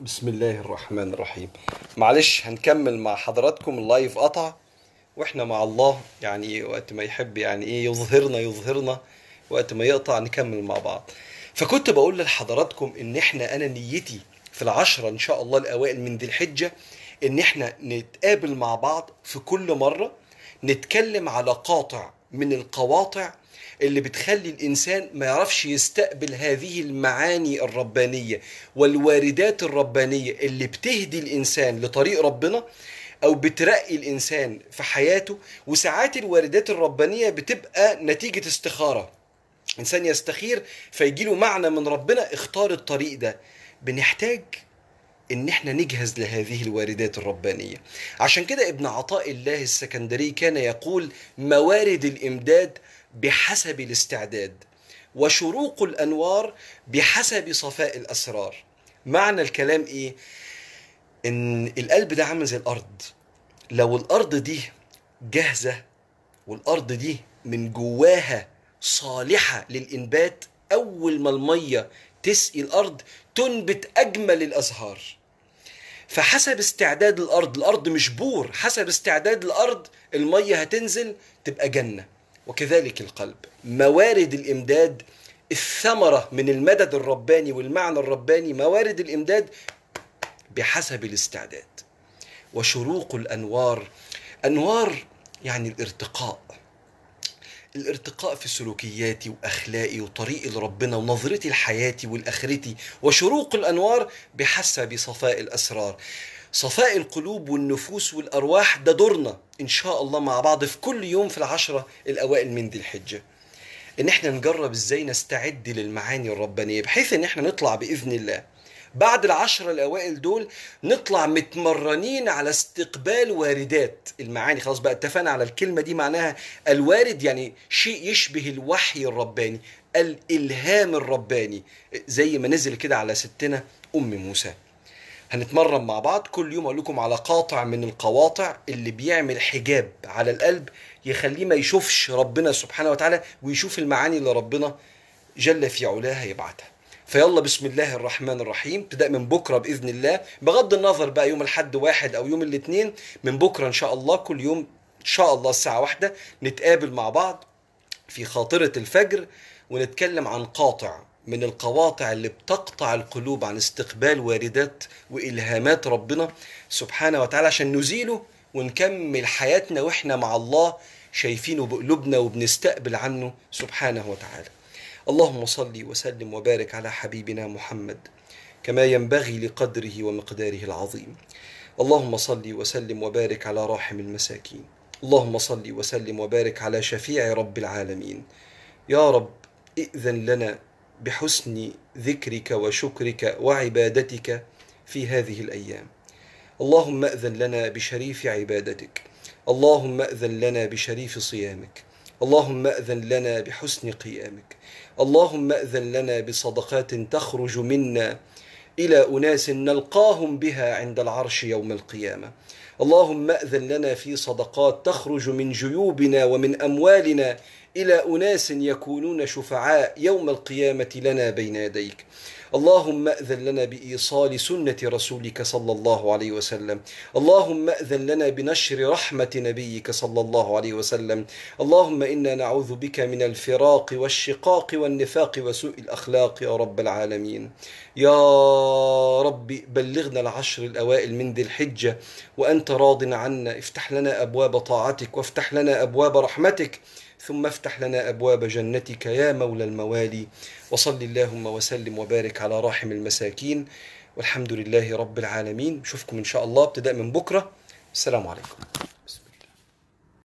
بسم الله الرحمن الرحيم معلش هنكمل مع حضراتكم اللايف قطع واحنا مع الله يعني وقت ما يحب يعني ايه يظهرنا يظهرنا وقت ما يقطع نكمل مع بعض فكنت بقول لحضراتكم ان احنا انا نيتي في العشرة ان شاء الله الاوائل من ذي الحجة ان احنا نتقابل مع بعض في كل مرة نتكلم على قاطع من القواطع اللي بتخلي الانسان ما يعرفش يستقبل هذه المعاني الربانيه والواردات الربانيه اللي بتهدي الانسان لطريق ربنا او بترقي الانسان في حياته وساعات الواردات الربانيه بتبقى نتيجه استخاره انسان يستخير فيجيله معنى من ربنا اختار الطريق ده بنحتاج ان احنا نجهز لهذه الواردات الربانيه عشان كده ابن عطاء الله السكندري كان يقول موارد الامداد بحسب الاستعداد وشروق الانوار بحسب صفاء الاسرار معنى الكلام ايه ان القلب ده عامل زي الارض لو الارض دي جاهزه والارض دي من جواها صالحه للانبات اول ما الميه تسقي الارض تنبت اجمل الازهار فحسب استعداد الارض الارض مش بور حسب استعداد الارض الميه هتنزل تبقى جنه وكذلك القلب موارد الامداد الثمره من المدد الرباني والمعنى الرباني موارد الامداد بحسب الاستعداد وشروق الانوار انوار يعني الارتقاء الارتقاء في سلوكياتي واخلاقي وطريقي لربنا ونظرتي لحياتي والأخرتي وشروق الانوار بحسب صفاء الاسرار صفاء القلوب والنفوس والارواح ده دورنا ان شاء الله مع بعض في كل يوم في العشره الاوائل من ذي الحجه ان احنا نجرب ازاي نستعد للمعاني الربانيه بحيث ان احنا نطلع باذن الله بعد العشرة الاوائل دول نطلع متمرنين على استقبال واردات المعاني خلاص بقى اتفقنا على الكلمه دي معناها الوارد يعني شيء يشبه الوحي الرباني الالهام الرباني زي ما نزل كده على ستنا ام موسى هنتمرن مع بعض كل يوم اقول لكم على قاطع من القواطع اللي بيعمل حجاب على القلب يخليه ما يشوفش ربنا سبحانه وتعالى ويشوف المعاني اللي ربنا جل في علاها هيبعتها فيلا بسم الله الرحمن الرحيم ابتداء من بكره باذن الله بغض النظر بقى يوم الحد واحد او يوم الاثنين من بكره ان شاء الله كل يوم ان شاء الله الساعه واحدة نتقابل مع بعض في خاطره الفجر ونتكلم عن قاطع من القواطع اللي بتقطع القلوب عن استقبال واردات والهامات ربنا سبحانه وتعالى عشان نزيله ونكمل حياتنا واحنا مع الله شايفينه بقلوبنا وبنستقبل عنه سبحانه وتعالى اللهم صل وسلم وبارك على حبيبنا محمد كما ينبغي لقدره ومقداره العظيم اللهم صل وسلم وبارك على راحم المساكين اللهم صل وسلم وبارك على شفيع رب العالمين يا رب ائذن لنا بحسن ذكرك وشكرك وعبادتك في هذه الايام اللهم اذن لنا بشريف عبادتك اللهم اذن لنا بشريف صيامك اللهم أذن لنا بحسن قيامك اللهم أذن لنا بصدقات تخرج منا إلى أناس نلقاهم بها عند العرش يوم القيامة اللهم أذن لنا في صدقات تخرج من جيوبنا ومن أموالنا إلى أناس يكونون شفعاء يوم القيامة لنا بين يديك اللهم أذن لنا بإيصال سنة رسولك صلى الله عليه وسلم اللهم أذن لنا بنشر رحمة نبيك صلى الله عليه وسلم اللهم إنا نعوذ بك من الفراق والشقاق والنفاق وسوء الأخلاق يا رب العالمين يا رب بلغنا العشر الأوائل من ذي الحجة وأنت راض عنا افتح لنا أبواب طاعتك وافتح لنا أبواب رحمتك ثم افتح لنا أبواب جنتك يا مولى الموالي وصل اللهم وسلم وبارك على راحم المساكين والحمد لله رب العالمين نشوفكم إن شاء الله ابتداء من بكرة السلام عليكم